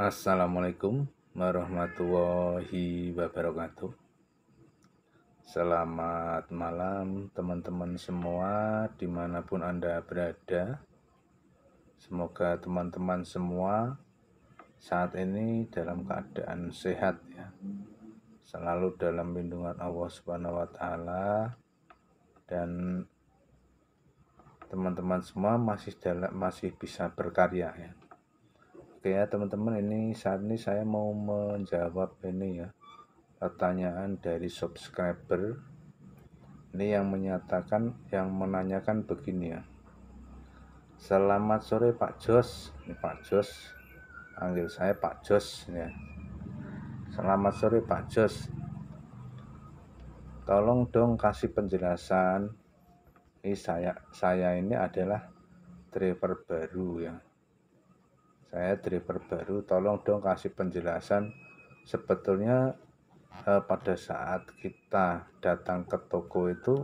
Assalamualaikum warahmatullahi wabarakatuh. Selamat malam teman-teman semua dimanapun Anda berada. Semoga teman-teman semua saat ini dalam keadaan sehat ya. Selalu dalam lindungan Allah Subhanahu wa taala dan teman-teman semua masih dalam masih bisa berkarya ya Oke ya teman-teman ini saat ini saya mau menjawab ini ya pertanyaan dari subscriber ini yang menyatakan yang menanyakan begini ya Selamat sore Pak Jos ini Pak Jos panggil saya Pak Jos ya Selamat sore Pak Jos Tolong dong kasih penjelasan ini saya saya ini adalah driver baru ya saya driver baru tolong dong kasih penjelasan sebetulnya eh, pada saat kita datang ke toko itu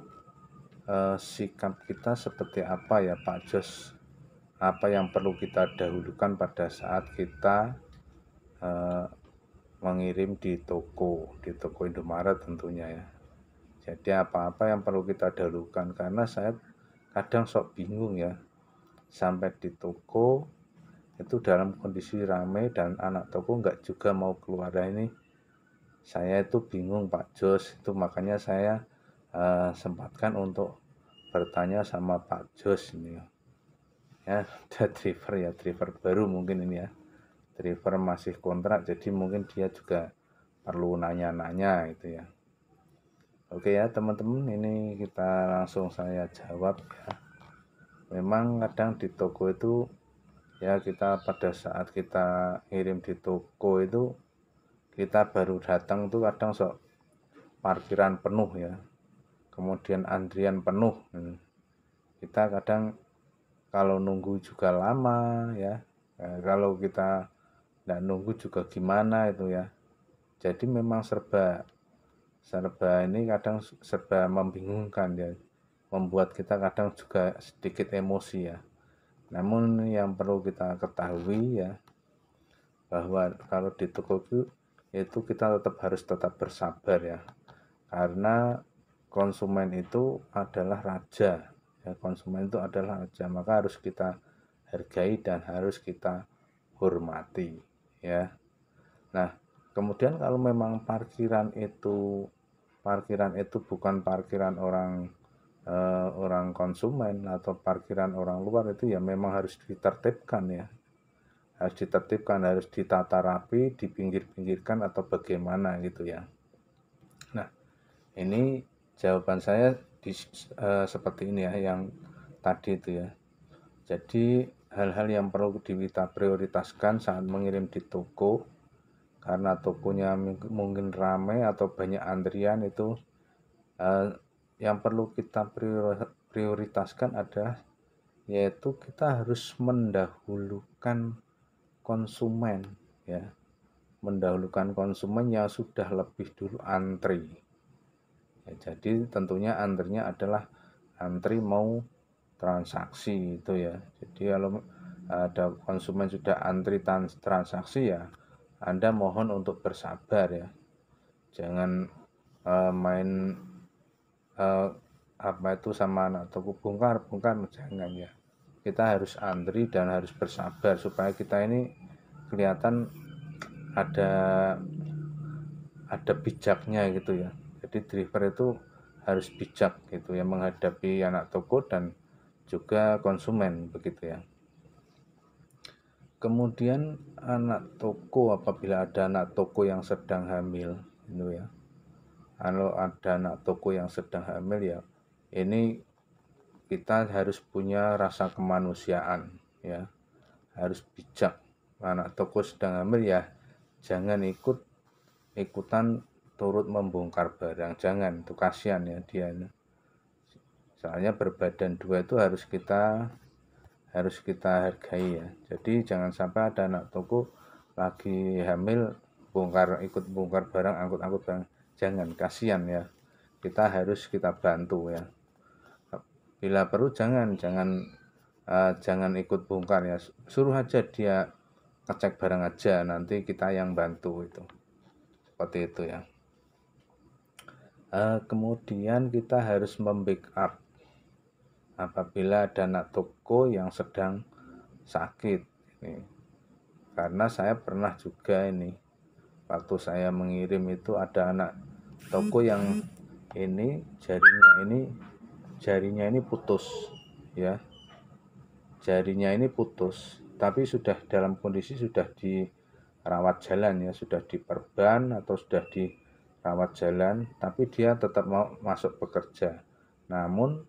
eh, sikap kita seperti apa ya Pak Jos apa yang perlu kita dahulukan pada saat kita eh, mengirim di toko di toko Indomaret tentunya ya jadi apa-apa yang perlu kita dahulukan karena saya kadang sok bingung ya sampai di toko itu dalam kondisi rame dan anak toko nggak juga mau keluar nah, ini saya itu bingung Pak Jos itu makanya saya uh, sempatkan untuk bertanya sama Pak Jos ini ya ada driver ya driver baru mungkin ini ya driver masih kontrak jadi mungkin dia juga perlu nanya-nanya itu ya oke ya teman-teman ini kita langsung saya jawab ya memang kadang di toko itu ya kita pada saat kita ngirim di toko itu kita baru datang tuh kadang sok parkiran penuh ya kemudian antrian penuh hmm. kita kadang kalau nunggu juga lama ya nah, kalau kita tidak nunggu juga gimana itu ya jadi memang serba serba ini kadang serba membingungkan ya membuat kita kadang juga sedikit emosi ya namun yang perlu kita ketahui ya bahwa kalau di toko itu kita tetap harus tetap bersabar ya karena konsumen itu adalah raja ya konsumen itu adalah raja maka harus kita hargai dan harus kita hormati ya nah kemudian kalau memang parkiran itu parkiran itu bukan parkiran orang uh, orang konsumen atau parkiran orang luar itu ya memang harus ditertibkan ya harus ditertibkan harus ditata rapi dipinggir-pinggirkan atau bagaimana gitu ya nah ini jawaban saya di, uh, seperti ini ya yang tadi itu ya jadi hal-hal yang perlu kita prioritaskan saat mengirim di toko karena tokonya mungkin ramai atau banyak antrian itu eh, yang perlu kita prioritaskan adalah yaitu kita harus mendahulukan konsumen ya mendahulukan konsumen yang sudah lebih dulu antri ya, jadi tentunya antrinya adalah antri mau transaksi itu ya jadi kalau ada konsumen sudah antri transaksi ya Anda mohon untuk bersabar ya jangan uh, main eh, apa itu sama anak toko bongkar bongkar jangan ya kita harus antri dan harus bersabar supaya kita ini kelihatan ada ada bijaknya gitu ya jadi driver itu harus bijak gitu ya menghadapi anak toko dan juga konsumen begitu ya kemudian anak toko apabila ada anak toko yang sedang hamil itu ya kalau ada anak toko yang sedang hamil ya ini kita harus punya rasa kemanusiaan ya harus bijak anak toko sedang hamil ya jangan ikut ikutan turut membongkar barang jangan itu kasihan ya dia soalnya berbadan dua itu harus kita harus kita hargai ya jadi jangan sampai ada anak toko lagi hamil bongkar ikut bongkar barang angkut-angkut barang jangan kasihan ya kita harus kita bantu ya bila perlu jangan jangan uh, jangan ikut bongkar ya suruh aja dia ngecek barang aja nanti kita yang bantu itu seperti itu ya uh, kemudian kita harus membackup apabila ada anak toko yang sedang sakit ini karena saya pernah juga ini waktu saya mengirim itu ada anak toko yang ini jarinya ini jarinya ini putus ya jarinya ini putus tapi sudah dalam kondisi sudah dirawat jalan ya sudah diperban atau sudah dirawat jalan tapi dia tetap mau masuk bekerja namun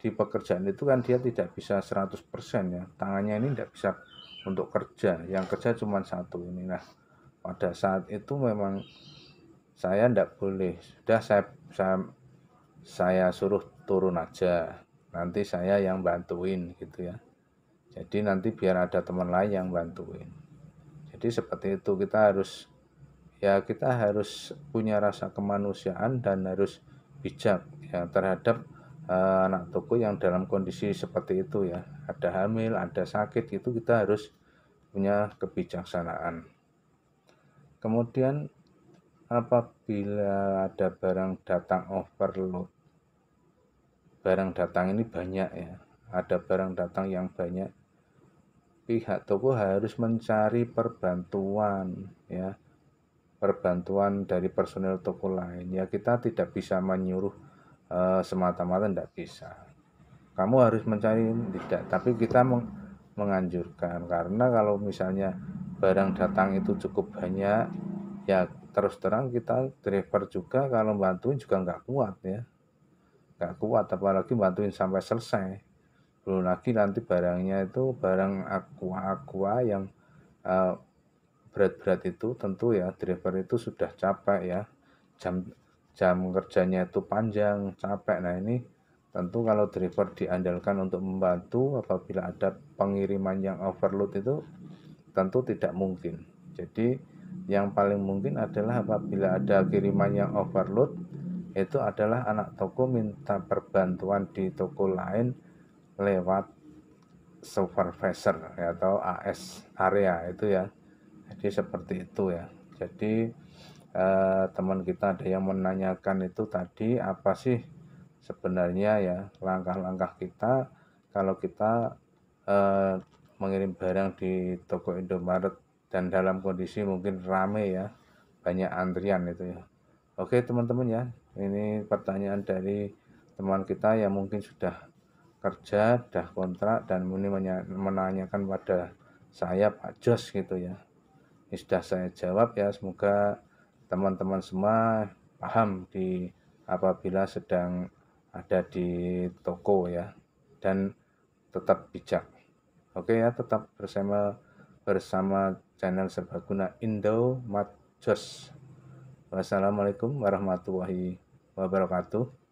di pekerjaan itu kan dia tidak bisa 100% ya tangannya ini tidak bisa untuk kerja yang kerja cuma satu ini nah pada saat itu memang saya ndak boleh sudah saya, saya saya suruh turun aja nanti saya yang bantuin gitu ya jadi nanti biar ada teman lain yang bantuin jadi seperti itu kita harus ya kita harus punya rasa kemanusiaan dan harus bijak ya terhadap uh, anak toko yang dalam kondisi seperti itu ya ada hamil ada sakit itu kita harus punya kebijaksanaan kemudian apabila ada barang datang overload barang datang ini banyak ya ada barang datang yang banyak pihak toko harus mencari perbantuan ya perbantuan dari personel toko lain ya kita tidak bisa menyuruh uh, semata-mata tidak bisa kamu harus mencari tidak tapi kita meng menganjurkan karena kalau misalnya barang datang itu cukup banyak ya terus terang kita driver juga kalau bantuin juga nggak kuat ya nggak kuat apalagi bantuin sampai selesai belum lagi nanti barangnya itu barang aqua aqua yang berat eh, berat-berat itu tentu ya driver itu sudah capek ya jam jam kerjanya itu panjang capek nah ini tentu kalau driver diandalkan untuk membantu apabila ada pengiriman yang overload itu tentu tidak mungkin jadi yang paling mungkin adalah apabila ada kiriman yang overload itu adalah anak toko minta perbantuan di toko lain lewat supervisor atau AS area itu ya jadi seperti itu ya jadi eh, teman kita ada yang menanyakan itu tadi apa sih sebenarnya ya langkah-langkah kita kalau kita eh, mengirim barang di toko Indomaret dan dalam kondisi mungkin rame ya banyak antrian itu ya oke teman-teman ya ini pertanyaan dari teman kita yang mungkin sudah kerja sudah kontrak dan ini menanyakan pada saya Pak Jos gitu ya ini sudah saya jawab ya semoga teman-teman semua paham di apabila sedang ada di toko ya dan tetap bijak oke ya tetap bersama bersama channel Serbaguna Indo Matjos. Wassalamualaikum warahmatullahi wabarakatuh.